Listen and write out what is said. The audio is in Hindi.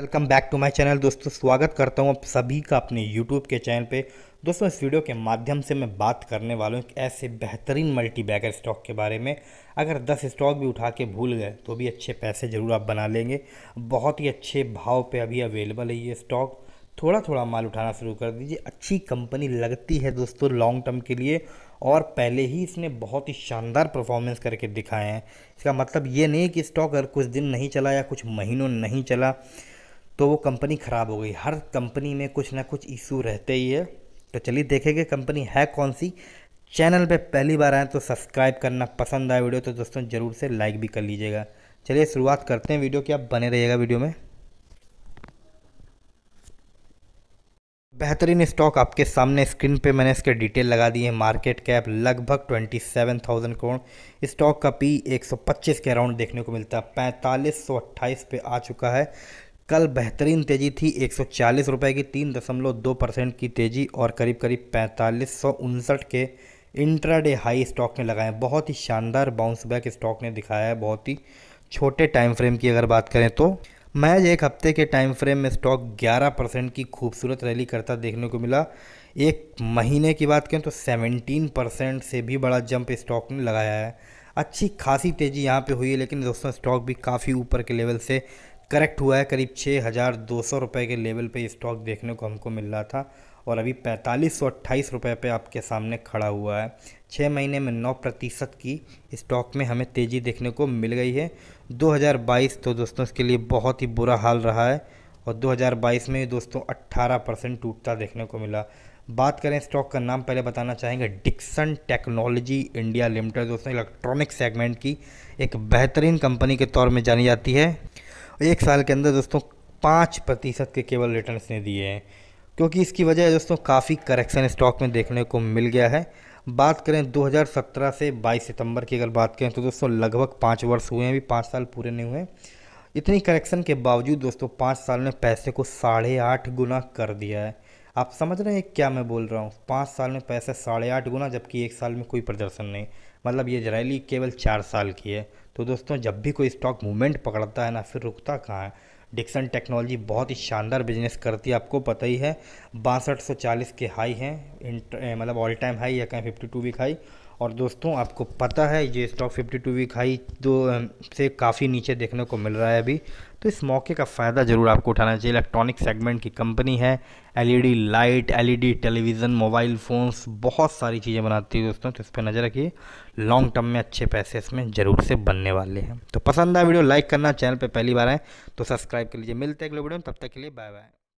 welcome back to my channel दोस्तों स्वागत करता हूँ आप सभी का अपने यूट्यूब के चैनल पे दोस्तों इस वीडियो के माध्यम से मैं बात करने वाला हूँ एक ऐसे बेहतरीन मल्टीबैगर स्टॉक के बारे में अगर 10 स्टॉक भी उठा के भूल गए तो भी अच्छे पैसे ज़रूर आप बना लेंगे बहुत ही अच्छे भाव पर अभी अवेलेबल है ये स्टॉक थोड़ा थोड़ा माल उठाना शुरू कर दीजिए अच्छी कंपनी लगती है दोस्तों लॉन्ग टर्म के लिए और पहले ही इसने बहुत ही शानदार परफॉर्मेंस करके दिखाए हैं इसका मतलब ये नहीं कि स्टॉक अगर कुछ दिन नहीं चला या कुछ महीनों नहीं चला तो वो कंपनी ख़राब हो गई हर कंपनी में कुछ ना कुछ इशू रहते ही है तो चलिए देखेंगे कंपनी है कौन सी चैनल पे पहली बार आए तो सब्सक्राइब करना पसंद आए वीडियो तो दोस्तों ज़रूर से लाइक भी कर लीजिएगा चलिए शुरुआत करते हैं वीडियो की आप बने रहिएगा वीडियो में बेहतरीन स्टॉक आपके सामने स्क्रीन पे मैंने इसके डिटेल लगा दी है मार्केट कैप लगभग 27,000 करोड़ स्टॉक का पी 125 के अराउंड देखने को मिलता है पैंतालीस पे आ चुका है कल बेहतरीन तेज़ी थी एक सौ चालीस रुपये की तीन दशमलव दो परसेंट की तेज़ी और करीब करीब पैंतालीस सौ उनसठ के इंट्राडे हाई स्टॉक ने लगाए बहुत ही शानदार बाउंस बैक स्टॉक ने दिखाया है बहुत ही छोटे टाइम फ्रेम की अगर बात करें तो महज एक हफ्ते के टाइम फ्रेम में स्टॉक 11 परसेंट की खूबसूरत रैली करता देखने को मिला एक महीने की बात करें तो 17 परसेंट से भी बड़ा जंप स्टॉक ने लगाया है अच्छी खासी तेज़ी यहाँ पे हुई है लेकिन दोस्तों स्टॉक भी काफ़ी ऊपर के लेवल से करेक्ट हुआ है करीब छः हज़ार दो सौ रुपये के लेवल पे स्टॉक देखने को हमको मिल रहा था और अभी पैंतालीस सौ अट्ठाईस रुपये पे आपके सामने खड़ा हुआ है छः महीने में नौ प्रतिशत की स्टॉक में हमें तेज़ी देखने को मिल गई है 2022 तो दोस्तों इसके लिए बहुत ही बुरा हाल रहा है और 2022 में दोस्तों 18 परसेंट टूटता देखने को मिला बात करें स्टॉक का नाम पहले बताना चाहेंगे डिक्सन टेक्नोलॉजी इंडिया लिमिटेड दोस्तों इलेक्ट्रॉनिक सेगमेंट की एक बेहतरीन कंपनी के तौर में जानी जाती है एक साल के अंदर दोस्तों पाँच प्रतिशत के केवल रिटर्न ने दिए हैं क्योंकि इसकी वजह है दोस्तों काफ़ी करेक्शन स्टॉक में देखने को मिल गया है बात करें 2017 से 22 सितंबर की अगर बात करें तो दोस्तों लगभग पाँच वर्ष हुए हैं अभी पाँच साल पूरे नहीं हुए इतनी करेक्शन के बावजूद दोस्तों पाँच साल में पैसे को साढ़े आठ गुना कर दिया है आप समझ रहे हैं क्या मैं बोल रहा हूँ पाँच साल में पैसा साढ़े आठ गुना जबकि एक साल में कोई प्रदर्शन नहीं मतलब ये रैली केवल चार साल की है तो दोस्तों जब भी कोई स्टॉक मूवमेंट पकड़ता है ना फिर रुकता कहाँ है डिक्सन टेक्नोलॉजी बहुत ही शानदार बिजनेस करती है आपको पता ही है बासठ सौ चालीस के हाई हैं मतलब ऑल टाइम हाई या कहें फिफ्टी टू वीक हाई और दोस्तों आपको पता है ये stock fifty two week high दो से काफ़ी नीचे देखने को मिल रहा है अभी तो इस मौके का फ़ायदा ज़रूर आपको उठाना चाहिए इलेक्ट्रॉनिक सेगमेंट की कंपनी है LED light LED television mobile phones बहुत सारी चीज़ें बनाती है दोस्तों तो इस पर नज़र रखिए लॉन्ग टर्म में अच्छे पैसे इसमें ज़रूर से बनने वाले हैं तो पसंद आया वीडियो लाइक करना चैनल पर पहली बार आए तो सब्सक्राइब कर लीजिए मिलते हैं अगले वीडियो में तब तक के लिए बाय बाय